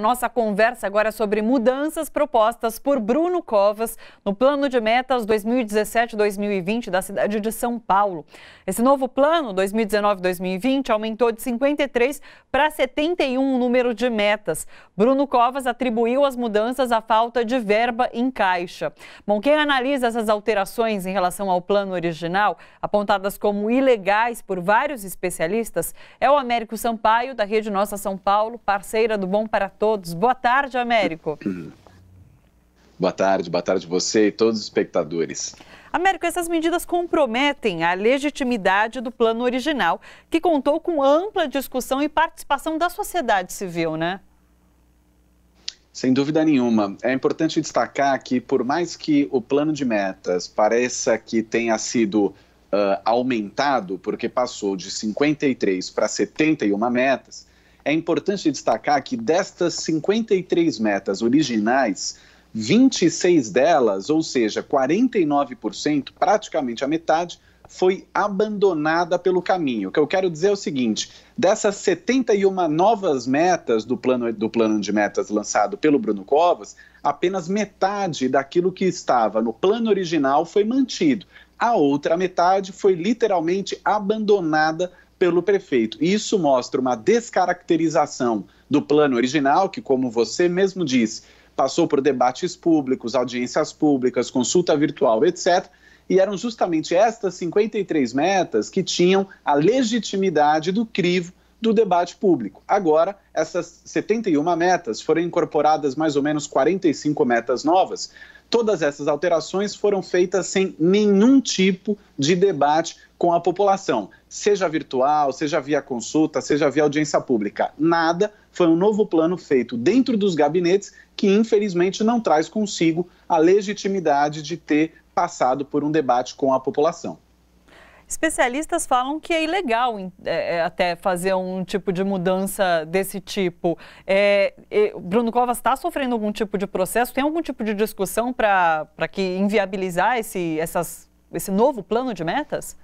Nossa conversa agora é sobre mudanças propostas por Bruno Covas no Plano de Metas 2017-2020 da cidade de São Paulo. Esse novo plano, 2019-2020, aumentou de 53 para 71 o número de metas. Bruno Covas atribuiu as mudanças à falta de verba em caixa. Bom, quem analisa essas alterações em relação ao plano original, apontadas como ilegais por vários especialistas, é o Américo Sampaio, da Rede Nossa São Paulo, parceira do Bom para Todos todos. Boa tarde, Américo. Boa tarde, boa tarde você e todos os espectadores. Américo, essas medidas comprometem a legitimidade do plano original, que contou com ampla discussão e participação da sociedade civil, né? Sem dúvida nenhuma. É importante destacar que, por mais que o plano de metas pareça que tenha sido uh, aumentado, porque passou de 53 para 71 metas, é importante destacar que destas 53 metas originais, 26 delas, ou seja, 49%, praticamente a metade, foi abandonada pelo caminho. O que eu quero dizer é o seguinte: dessas 71 novas metas do plano, do plano de metas lançado pelo Bruno Covas, apenas metade daquilo que estava no plano original foi mantido. A outra metade foi literalmente abandonada pelo prefeito. E isso mostra uma descaracterização do plano original, que, como você mesmo disse, passou por debates públicos, audiências públicas, consulta virtual, etc. E eram justamente estas 53 metas que tinham a legitimidade do crivo do debate público. Agora, essas 71 metas foram incorporadas mais ou menos 45 metas novas, Todas essas alterações foram feitas sem nenhum tipo de debate com a população, seja virtual, seja via consulta, seja via audiência pública. Nada, foi um novo plano feito dentro dos gabinetes que, infelizmente, não traz consigo a legitimidade de ter passado por um debate com a população. Especialistas falam que é ilegal é, é, até fazer um tipo de mudança desse tipo. É, é Bruno Covas está sofrendo algum tipo de processo? Tem algum tipo de discussão para que inviabilizar esse, essas, esse novo plano de metas?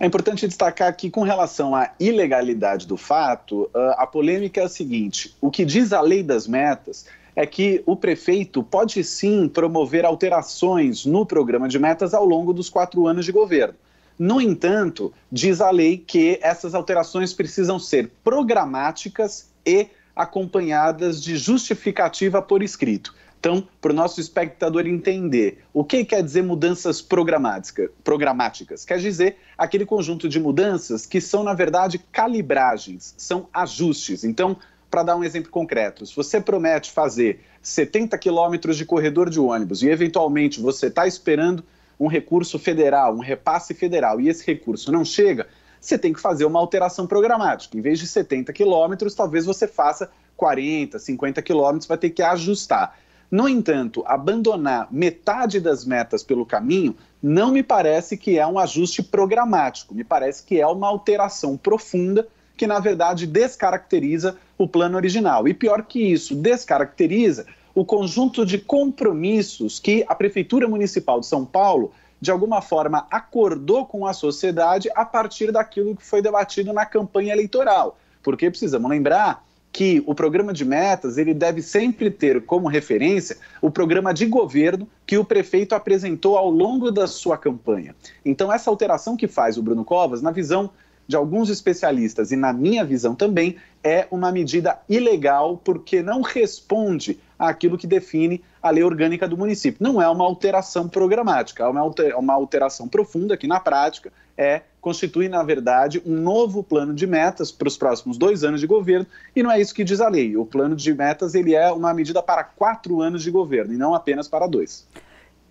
É importante destacar que, com relação à ilegalidade do fato, ah, a polêmica é a seguinte: o que diz a lei das metas é que o prefeito pode sim promover alterações no programa de metas ao longo dos quatro anos de governo. No entanto, diz a lei que essas alterações precisam ser programáticas e acompanhadas de justificativa por escrito. Então, para o nosso espectador entender, o que quer dizer mudanças programática, programáticas? Quer dizer aquele conjunto de mudanças que são, na verdade, calibragens, são ajustes. Então, para dar um exemplo concreto, se você promete fazer 70 quilômetros de corredor de ônibus e eventualmente você está esperando um recurso federal, um repasse federal, e esse recurso não chega, você tem que fazer uma alteração programática. Em vez de 70 quilômetros, talvez você faça 40, 50 quilômetros, vai ter que ajustar. No entanto, abandonar metade das metas pelo caminho não me parece que é um ajuste programático, me parece que é uma alteração profunda que na verdade descaracteriza o plano original. E pior que isso, descaracteriza o conjunto de compromissos que a Prefeitura Municipal de São Paulo, de alguma forma, acordou com a sociedade a partir daquilo que foi debatido na campanha eleitoral. Porque precisamos lembrar que o programa de metas ele deve sempre ter como referência o programa de governo que o prefeito apresentou ao longo da sua campanha. Então essa alteração que faz o Bruno Covas, na visão de alguns especialistas e, na minha visão também, é uma medida ilegal porque não responde àquilo que define a lei orgânica do município. Não é uma alteração programática, é, é uma alteração profunda que, na prática, é constitui, na verdade, um novo plano de metas para os próximos dois anos de governo, e não é isso que diz a lei. O plano de metas ele é uma medida para quatro anos de governo e não apenas para dois.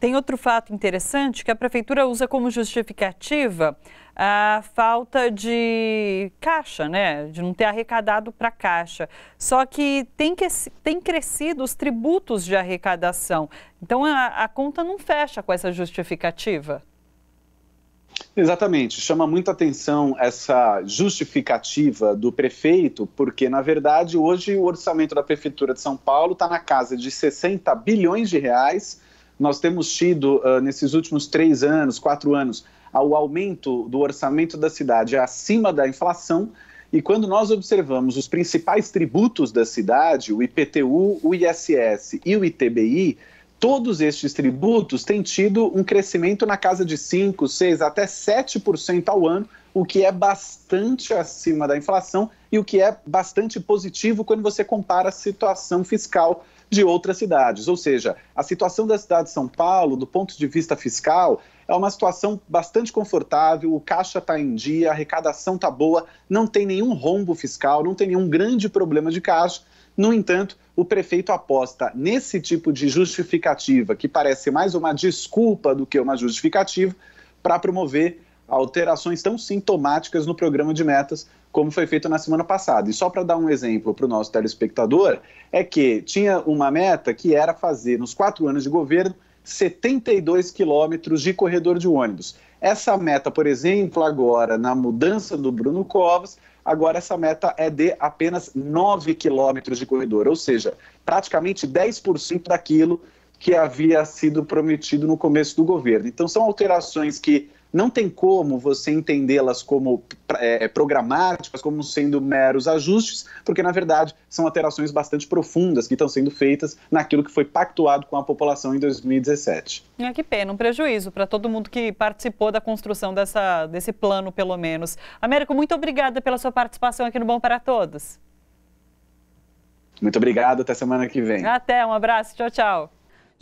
Tem outro fato interessante que a prefeitura usa como justificativa a falta de caixa, né? De não ter arrecadado para a caixa. Só que tem, que tem crescido os tributos de arrecadação. Então a, a conta não fecha com essa justificativa. Exatamente, chama muita atenção essa justificativa do prefeito, porque na verdade hoje o orçamento da prefeitura de São Paulo está na casa de 60 bilhões de reais nós temos tido, uh, nesses últimos três anos, quatro anos, o aumento do orçamento da cidade acima da inflação. E quando nós observamos os principais tributos da cidade, o IPTU, o ISS e o ITBI, todos estes tributos têm tido um crescimento na casa de 5, 6, até 7% ao ano, o que é bastante acima da inflação e o que é bastante positivo quando você compara a situação fiscal de outras cidades. Ou seja, a situação da cidade de São Paulo, do ponto de vista fiscal, é uma situação bastante confortável, o caixa está em dia, a arrecadação está boa, não tem nenhum rombo fiscal, não tem nenhum grande problema de caixa. No entanto, o prefeito aposta nesse tipo de justificativa, que parece mais uma desculpa do que uma justificativa, para promover alterações tão sintomáticas no programa de metas como foi feito na semana passada. E só para dar um exemplo para o nosso telespectador, é que tinha uma meta que era fazer, nos quatro anos de governo, 72 quilômetros de corredor de ônibus. Essa meta, por exemplo, agora na mudança do Bruno Covas, agora essa meta é de apenas 9 quilômetros de corredor, ou seja, praticamente 10% daquilo que havia sido prometido no começo do governo. Então, são alterações que não tem como você entendê-las como é, é, programáticas, como sendo meros ajustes, porque na verdade são alterações bastante profundas que estão sendo feitas naquilo que foi pactuado com a população em 2017. É ah, que pena, um prejuízo para todo mundo que participou da construção dessa, desse plano, pelo menos. Américo, muito obrigada pela sua participação aqui no Bom para Todos. Muito obrigado, até semana que vem. Até, um abraço, tchau, tchau.